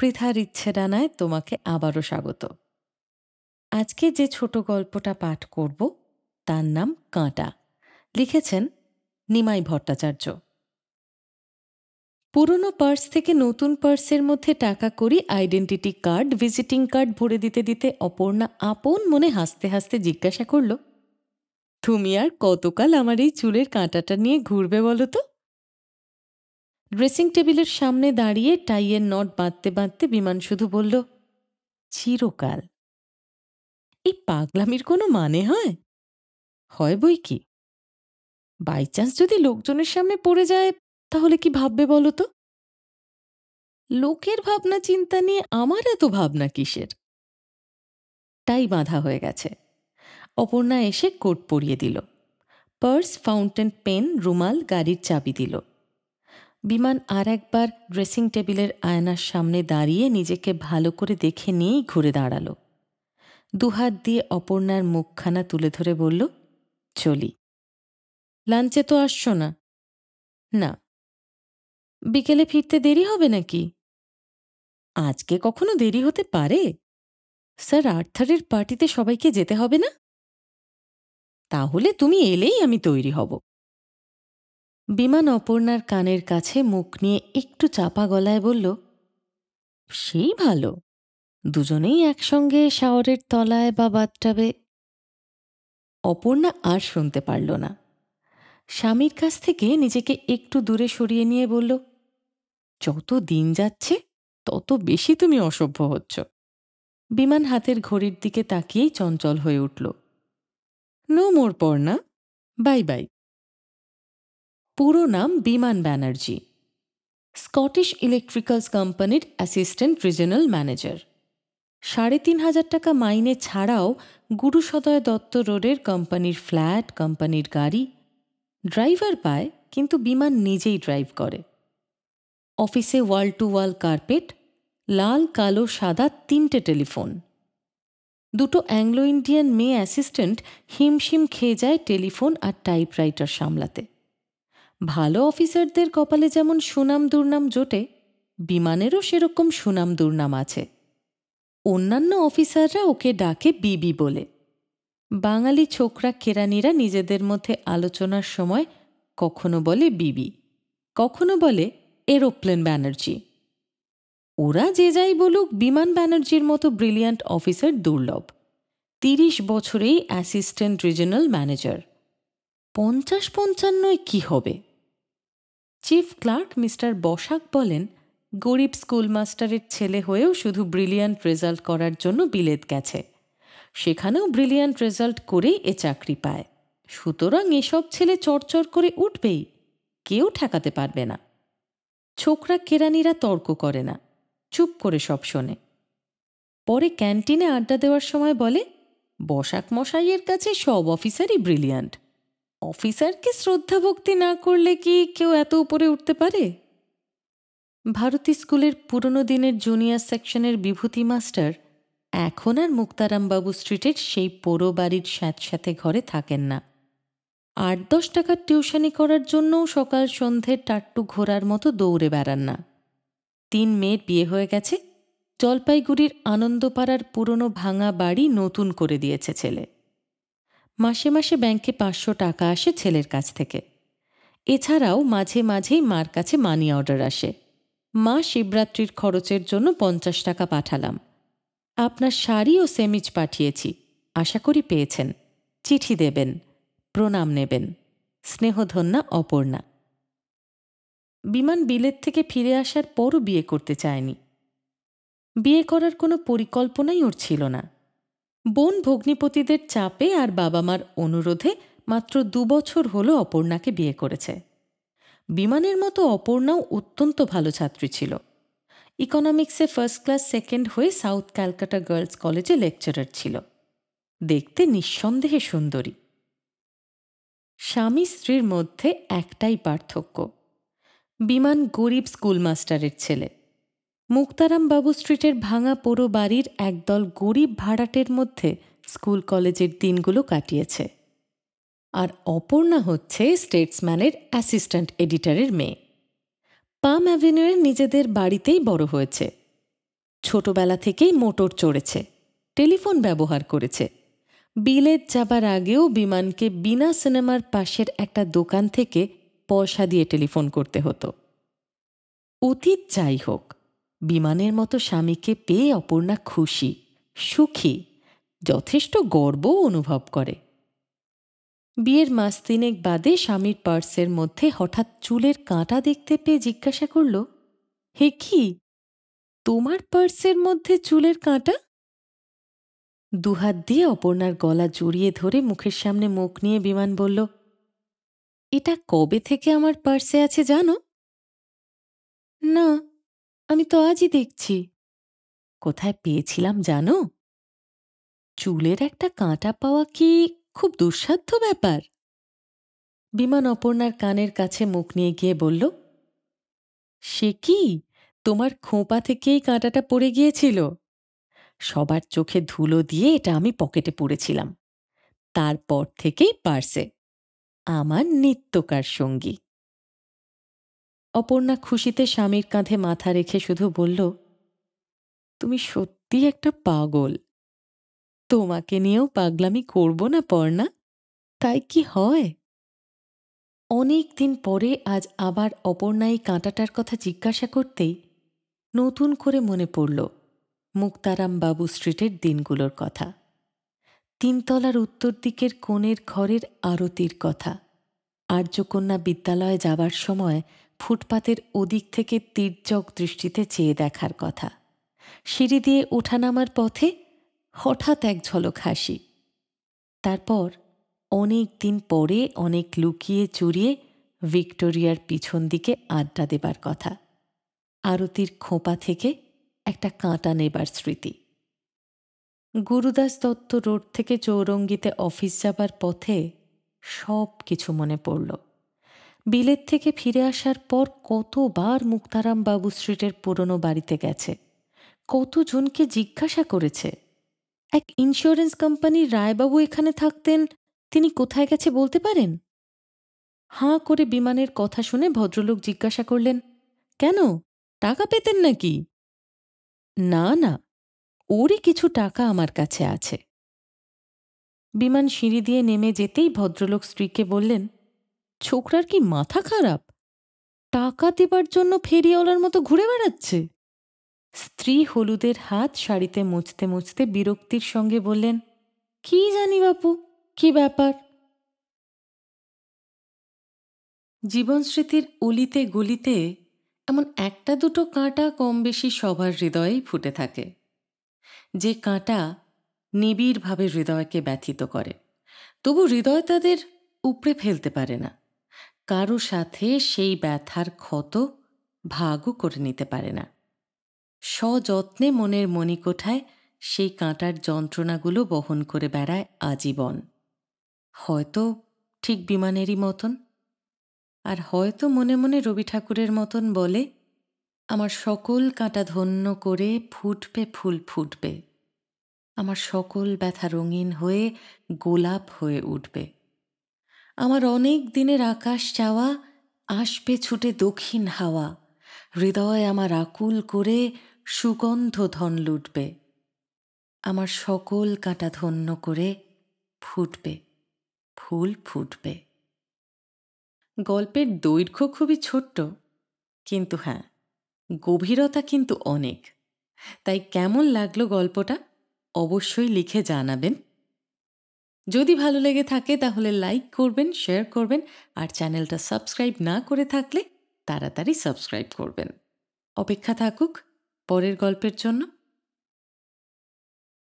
পৃথার ইচ্ছে ডানায় তোমাকে আবারও স্বাগত আজকে যে ছোট গল্পটা পাঠ করব তার নাম কাঁটা লিখেছেন নিমাই ভট্টাচার্য পুরনো পার্স থেকে নতুন পার্সের মধ্যে টাকা করি আইডেন্টিটি কার্ড ভিজিটিং কার্ড ভরে দিতে দিতে অপর্ণা আপন মনে হাসতে হাসতে জিজ্ঞাসা করল তুমি আর কতকাল আমার এই চুলের কাঁটাটা নিয়ে ঘুরবে বলো তো ড্রেসিং টেবিলের সামনে দাঁড়িয়ে টাইয়ের নট বাঁধতে বাঁধতে বিমান শুধু বলল চিরকাল এই পাগলামির কোনো মানে হয় হয় বই কি বাই চান্স যদি লোকজনের সামনে পড়ে যায় তাহলে কি ভাববে বলো তো লোকের ভাবনা চিন্তা নিয়ে আমার এত ভাবনা কিসের টাই বাঁধা হয়ে গেছে অপর্ণা এসে কোট পরিয়ে দিল পার্স ফাউন্টেন পেন রুমাল গাড়ির চাবি দিল বিমান আর একবার ড্রেসিং টেবিলের আয়নার সামনে দাঁড়িয়ে নিজেকে ভালো করে দেখে নিয়েই ঘুরে দাঁড়ালো দুহাত দিয়ে অপর্ণার মুখখানা তুলে ধরে বলল চলি লাঞ্চে তো আসছো না না বিকেলে ফিরতে দেরি হবে নাকি আজকে কখনো দেরি হতে পারে স্যার আর্থারের পার্টিতে সবাইকে যেতে হবে না তাহলে তুমি এলেই আমি তৈরি হব বিমান অপর্ণার কানের কাছে মুখ নিয়ে একটু চাপা গলায় বলল সেই ভালো দুজনেই একসঙ্গে শাওরের তলায় বা বাথটাবে অপর্ণা আর শুনতে পারল না স্বামীর কাছ থেকে নিজেকে একটু দূরে সরিয়ে নিয়ে বলল যত দিন যাচ্ছে তত বেশি তুমি অসভ্য হচ্ছ বিমান হাতের ঘড়ির দিকে তাকিয়েই চঞ্চল হয়ে উঠল no more Parna bye bye পুরো নাম বিমান ব্যানার্জি স্কটিশ ইলেকট্রিক্যালস কোম্পানির অ্যাসিস্ট্যান্ট রিজনাল ম্যানেজার সাড়ে তিন হাজার টাকা মাইনে ছাড়াও গুরুসদয় দত্ত রোডের কোম্পানির ফ্ল্যাট কোম্পানির গাড়ি ড্রাইভার পায় কিন্তু বিমান নিজেই ড্রাইভ করে অফিসে ওয়াল টু ওয়াল কার্পেট লাল কালো সাদা তিনটে টেলিফোন দুটো অ্যাংলো ইন্ডিয়ান মেয়ে অ্যাসিস্ট্যান্ট হিমশিম খেয়ে যায় টেলিফোন আর টাইপরাইটার সামলাতে ভালো অফিসারদের কপালে যেমন সুনাম দুর্নাম জোটে বিমানেরও সেরকম সুনাম দুর্নাম আছে অন্যান্য অফিসাররা ওকে ডাকে বিবি বলে বাঙালি ছোকরা কেরানিরা নিজেদের মধ্যে আলোচনার সময় কখনো বলে বিবি কখনো বলে এরোপ্লেন ব্যানার্জি ওরা যে যাই বলুক বিমান ব্যানার্জির মতো ব্রিলিয়ান্ট অফিসার দুর্লভ তিরিশ বছরেই অ্যাসিস্ট্যান্ট রিজনাল ম্যানেজার পঞ্চাশ পঞ্চান্নয় কি হবে চিফ ক্লার্ক মিস্টার বসাক বলেন গরিব স্কুলমাস্টারের ছেলে হয়েও শুধু ব্রিলিয়ান্ট রেজাল্ট করার জন্য বিলেত গেছে সেখানেও ব্রিলিয়ান্ট রেজাল্ট করেই এ চাকরি পায় সুতরাং এসব ছেলে চড়চড় করে উঠবেই কেউ ঠেকাতে পারবে না ছোকরা কেরানিরা তর্ক করে না চুপ করে সব শোনে পরে ক্যান্টিনে আড্ডা দেওয়ার সময় বলে বসাক মশাইয়ের কাছে সব অফিসারই ব্রিলিয়ান্ট অফিসারকে শ্রদ্ধা ভক্তি না করলে কি কেউ এত উপরে উঠতে পারে ভারতী স্কুলের পুরনো দিনের জুনিয়র সেকশনের বিভূতি মাস্টার এখন আর মুক্তারামবাবু স্ট্রিটের সেই পোড়ো বাড়ির স্যাঁতস্যাঁতে ঘরে থাকেন না আট দশ টাকার টিউশনি করার জন্যও সকাল সন্ধে টাট্টু ঘোরার মতো দৌড়ে বেড়ান না তিন মেয়ের বিয়ে হয়ে গেছে জলপাইগুড়ির আনন্দপাড়ার পুরনো ভাঙা বাড়ি নতুন করে দিয়েছে ছেলে মাসে মাসে ব্যাংকে পাঁচশো টাকা আসে ছেলের কাছ থেকে এছাড়াও মাঝে মাঝেই মার কাছে মানি অর্ডার আসে মা শিবরাত্রির খরচের জন্য পঞ্চাশ টাকা পাঠালাম আপনার শাড়ি ও সেমিজ পাঠিয়েছি আশা করি পেয়েছেন চিঠি দেবেন প্রণাম নেবেন স্নেহধন্যা অপর্ণা বিমান বিলেত থেকে ফিরে আসার পরও বিয়ে করতে চায়নি বিয়ে করার কোনো পরিকল্পনাই ওর ছিল না বোন ভগ্নিপতিদের চাপে আর বাবা মার অনুরোধে মাত্র দুবছর হল অপর্ণাকে বিয়ে করেছে বিমানের মতো অপর্ণাও অত্যন্ত ভালো ছাত্রী ছিল ইকোনমিক্সে ফার্স্ট ক্লাস সেকেন্ড হয়ে সাউথ ক্যালকাটা গার্লস কলেজে লেকচারার ছিল দেখতে নিঃসন্দেহে সুন্দরী স্বামী স্ত্রীর মধ্যে একটাই পার্থক্য বিমান গরিব স্কুলমাস্টারের ছেলে মুক্তারামবাবু স্ট্রিটের ভাঙা পোড়ো বাড়ির একদল গরিব ভাড়াটের মধ্যে স্কুল কলেজের দিনগুলো কাটিয়েছে আর অপর্ণা হচ্ছে স্টেটসম্যানের অ্যাসিস্ট্যান্ট এডিটরের মেয়ে পাম অ্যাভিনিউয়ের নিজেদের বাড়িতেই বড় হয়েছে ছোটবেলা থেকেই মোটর চড়েছে টেলিফোন ব্যবহার করেছে বিলেত যাবার আগেও বিমানকে বিনা সিনেমার পাশের একটা দোকান থেকে পয়সা দিয়ে টেলিফোন করতে হতো অতীত যাই হোক বিমানের মতো স্বামীকে পেয়ে অপর্ণা খুশি সুখী যথেষ্ট গর্বও অনুভব করে বিয়ের মাস তিনেক বাদে স্বামীর পার্সের মধ্যে হঠাৎ চুলের কাঁটা দেখতে পেয়ে জিজ্ঞাসা করল হে কি তোমার পার্সের মধ্যে চুলের কাঁটা দুহাত দিয়ে অপর্ণার গলা জড়িয়ে ধরে মুখের সামনে মুখ নিয়ে বিমান বলল এটা কবে থেকে আমার পার্সে আছে জানো না আমি তো আজই দেখছি কোথায় পেয়েছিলাম জানো চুলের একটা কাঁটা পাওয়া কি খুব দুঃসাধ্য ব্যাপার বিমান অপর্ণার কানের কাছে মুখ নিয়ে গিয়ে বলল সে কি তোমার খোঁপা থেকেই কাঁটাটা পড়ে গিয়েছিল সবার চোখে ধুলো দিয়ে এটা আমি পকেটে পড়েছিলাম তারপর থেকেই পার্সে আমার নিত্যকার সঙ্গী অপর্ণা খুশিতে স্বামীর কাঁধে মাথা রেখে শুধু বলল তুমি সত্যি একটা পাগল তোমাকে নিয়েও পাগলামি করব না পর্ণা তাই কি হয় অনেক দিন পরে আজ আবার অপর্ণা এই কাঁটাটার কথা জিজ্ঞাসা করতেই নতুন করে মনে পড়ল মুক্তারাম বাবু স্ট্রিটের দিনগুলোর কথা তিনতলার উত্তর দিকের কোণের ঘরের আরতির কথা আর্যকন্যা বিদ্যালয়ে যাবার সময় ফুটপাতের ওদিক থেকে তীর্যক দৃষ্টিতে চেয়ে দেখার কথা সিঁড়ি দিয়ে ওঠানামার পথে হঠাৎ এক ঝলক হাসি তারপর অনেক দিন পরে অনেক লুকিয়ে চুরিয়ে ভিক্টোরিয়ার পিছন দিকে আড্ডা দেবার কথা আরতির খোঁপা থেকে একটা কাঁটা নেবার স্মৃতি গুরুদাস দত্ত রোড থেকে চৌরঙ্গিতে অফিস যাবার পথে সব কিছু মনে পড়ল বিলেত থেকে ফিরে আসার পর কতবার মুক্তারাম বাবু স্ট্রিটের পুরনো বাড়িতে গেছে কতজনকে জিজ্ঞাসা করেছে এক ইন্স্যুরেন্স কোম্পানির রায়বাবু এখানে থাকতেন তিনি কোথায় গেছে বলতে পারেন হাঁ করে বিমানের কথা শুনে ভদ্রলোক জিজ্ঞাসা করলেন কেন টাকা পেতেন নাকি না না ওরই কিছু টাকা আমার কাছে আছে বিমান সিঁড়ি দিয়ে নেমে যেতেই ভদ্রলোক স্ত্রীকে বললেন ছোকরার কি মাথা খারাপ টাকা দেবার জন্য ফেরিওয়ালার মতো ঘুরে বেড়াচ্ছে স্ত্রী হলুদের হাত শাড়িতে মুচতে মুছতে বিরক্তির সঙ্গে বললেন কি জানি বাপু কি ব্যাপার জীবনস্মৃতির অলিতে গলিতে এমন একটা দুটো কাঁটা কম বেশি সবার হৃদয়েই ফুটে থাকে যে কাঁটা নিবিড়ভাবে হৃদয়কে ব্যথিত করে তবু হৃদয় তাদের উপড়ে ফেলতে পারে না কারো সাথে সেই ব্যথার ক্ষত ভাগও করে নিতে পারে না সযত্নে মনের মণিকোঠায় সেই কাঁটার যন্ত্রণাগুলো বহন করে বেড়ায় আজীবন হয়তো ঠিক বিমানেরই মতন আর হয়তো মনে মনে রবি ঠাকুরের মতন বলে আমার সকল কাঁটা ধন্য করে ফুটবে ফুল ফুটবে আমার সকল ব্যথা রঙিন হয়ে গোলাপ হয়ে উঠবে আমার অনেক দিনের আকাশ চাওয়া আসবে ছুটে দক্ষিণ হাওয়া হৃদয় আমার আকুল করে সুগন্ধ ধন লুটবে আমার সকল কাঁটা ধন্য করে ফুটবে ফুল ফুটবে গল্পের দৈর্ঘ্য খুবই ছোট্ট কিন্তু হ্যাঁ গভীরতা কিন্তু অনেক তাই কেমন লাগলো গল্পটা অবশ্যই লিখে জানাবেন যদি ভালো লেগে থাকে তাহলে লাইক করবেন শেয়ার করবেন আর চ্যানেলটা সাবস্ক্রাইব না করে থাকলে তাড়াতাড়ি সাবস্ক্রাইব করবেন অপেক্ষা থাকুক পরের গল্পের জন্য